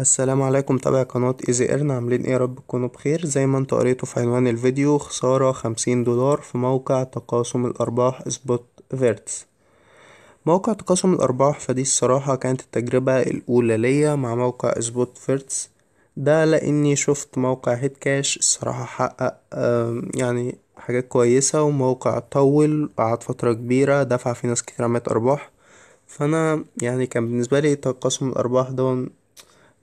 السلام عليكم تابع قناة ايزي ايرن نعم، عاملين ايه رب تكونوا بخير زي ما انتوا قريتوا في عنوان الفيديو خسارة خمسين دولار في موقع تقاسم الارباح سبوت فيرتس موقع تقاسم الارباح فدي الصراحة كانت التجربة الاولى ليا مع موقع سبوت فيرتس ده لاني شفت موقع هيت كاش الصراحة حقق يعني حاجات كويسة وموقع طول قعد فترة كبيرة دفع فيه ناس كتير عملت ارباح فانا يعني كان بالنسبة لي تقاسم الارباح ده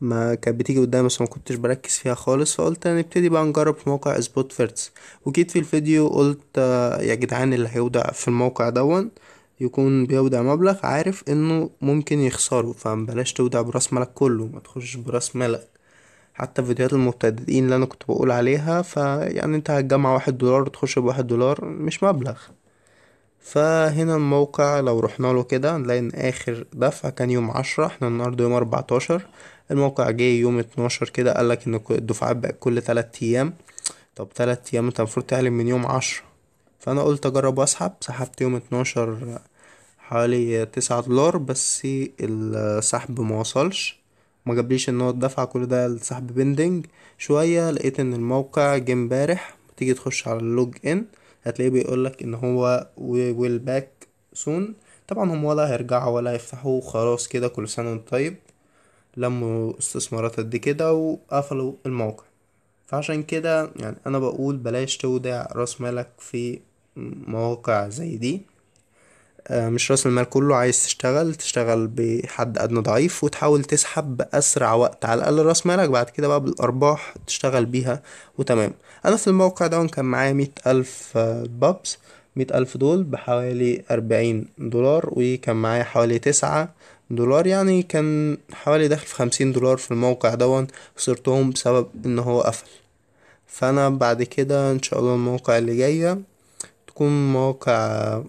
ما كانت بتيجي قدامي بس ما كنتش بركز فيها خالص فقلت هنبتدي بقى نجرب في موقع سبوت فيرتس وجيت في الفيديو قلت آه، يا جدعان اللي هيودع في الموقع دون يكون بيودع مبلغ عارف انه ممكن يخسره فبلاش تودع براس مالك كله ما تخشش براس مالك حتى فيديوهات المبتدئين اللي انا كنت بقول عليها فيعني انت هتجمع واحد دولار وتخش بواحد دولار مش مبلغ فهنا الموقع لو رحنا له كده هنلاقي ان اخر دفع كان يوم عشرة احنا النهاردة يوم اربعتاشر الموقع جه يوم اتناشر كده قالك ان الدفعات بقت كل تلات ايام طب تلات ايام انت المفروض تعلم من يوم عشرة فانا قلت اجرب واسحب سحبت يوم اتناشر حوالي تسعة دولار بس السحب وصلش ما جابليش ان هو الدفع كل ده السحب بيندنج شوية لقيت ان الموقع جه امبارح تيجي تخش على اللوج ان هتلاقيه بيقولك ان هو we will back soon طبعا هم ولا هيرجعوا ولا هيفتحوا خلاص كده كل سنة وانت طيب لموا استثمارات قد كده وقفلوا الموقع فعشان كده يعني انا بقول بلاش تودع راس مالك في مواقع زي دي آه، مش راس المال كله عايز تشتغل تشتغل بحد أدنى ضعيف وتحاول تسحب بأسرع وقت على الأقل راس مالك بعد كده بقى بالأرباح تشتغل بيها وتمام أنا في الموقع ده كان معايا مية ألف آه، بابس مية ألف دول بحوالي أربعين دولار وكان معايا حوالي تسعة دولار يعني كان حوالي داخل في خمسين دولار في الموقع ده خسرتهم بسبب إن هو قفل فأنا بعد كده إن شاء الله الموقع اللي جاية تكون مواقع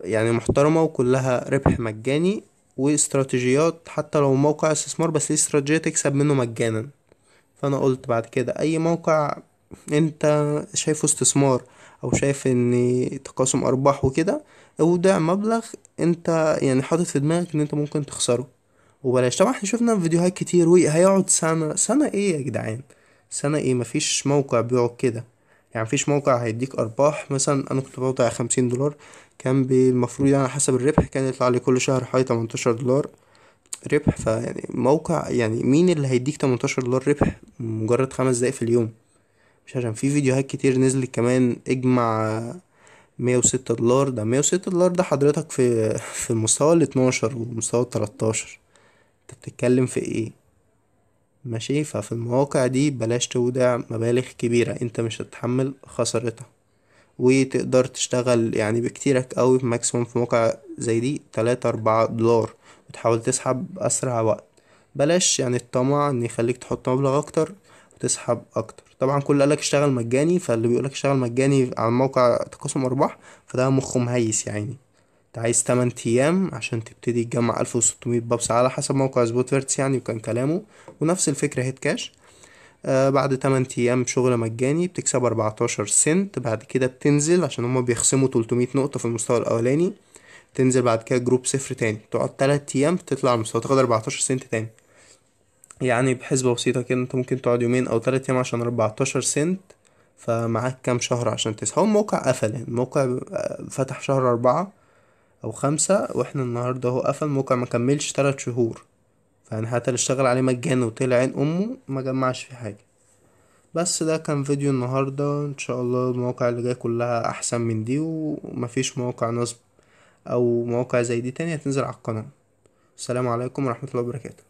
يعني محترمة وكلها ربح مجاني واستراتيجيات حتى لو موقع استثمار بس ليه استراتيجية تكسب منه مجانا فأنا قلت بعد كده أي موقع أنت شايفه استثمار أو شايف إن تقاسم أرباح وكده أودع مبلغ أنت يعني حاطط في دماغك إن أنت ممكن تخسره وبلاش طبعا احنا شفنا فيديوهات كتير وهيقعد سنة سنة ايه يا جدعان سنة ايه مفيش موقع بيقعد كده يعني مفيش موقع هيديك ارباح مثلا انا كنت بوضع خمسين دولار كان المفروض يعني حسب الربح كان يطلع لي كل شهر حوالي تمنتاشر دولار ربح فيعني موقع يعني مين اللي هيديك تمنتاشر دولار ربح مجرد خمس دقايق في اليوم مش عشان في فيديوهات كتير نزلت كمان اجمع مية وستة دولار ده مية وستة دولار ده حضرتك في في المستوى الاتناشر والمستوى التلاتاشر انت بتتكلم في ايه ماشي ففي المواقع دي بلاش تودع مبالغ كبيرة انت مش هتتحمل خسارتها وتقدر تشتغل يعني بكتيرك قوي ماكسيموم في موقع زي دي تلاتة أربعة دولار وتحاول تسحب أسرع وقت بلاش يعني الطمع ان يخليك تحط مبلغ اكتر وتسحب اكتر طبعا كل قالك اشتغل مجاني فاللي بيقولك اشتغل مجاني على موقع تقاسم ارباح فده مخه مهيس يعني عايز 8 ايام عشان تبتدي تجمع 1600 بابس على حسب موقع سبوت فيرتس يعني وكان كلامه ونفس الفكرة هيت كاش آه بعد 8 ايام شغل مجاني بتكسب 14 سنت بعد كده بتنزل عشان هما بيخصموا 300 نقطة في المستوى الاولاني تنزل بعد كده جروب صفر تاني تقعد 3 ايام تطلع المستوى تاخد 14 سنت تاني يعني بحسبة بسيطة كده انت ممكن تقعد يومين او تلات ايام عشان 14 سنت فمعاك كام شهر عشان تسحب الموقع قفل يعني الموقع آه، فتح شهر أربعة او خمسة واحنا النهاردة هو قفل موقع مكملش تلات شهور فأنا حتى اللي اشتغل عليه مجانا وطلع عين امه مجمعش فيه حاجة بس ده كان فيديو النهاردة ان شاء الله المواقع اللي جاية كلها احسن من دي ومفيش مواقع نصب او مواقع زي دي تانية هتنزل على القناة السلام عليكم ورحمة الله وبركاته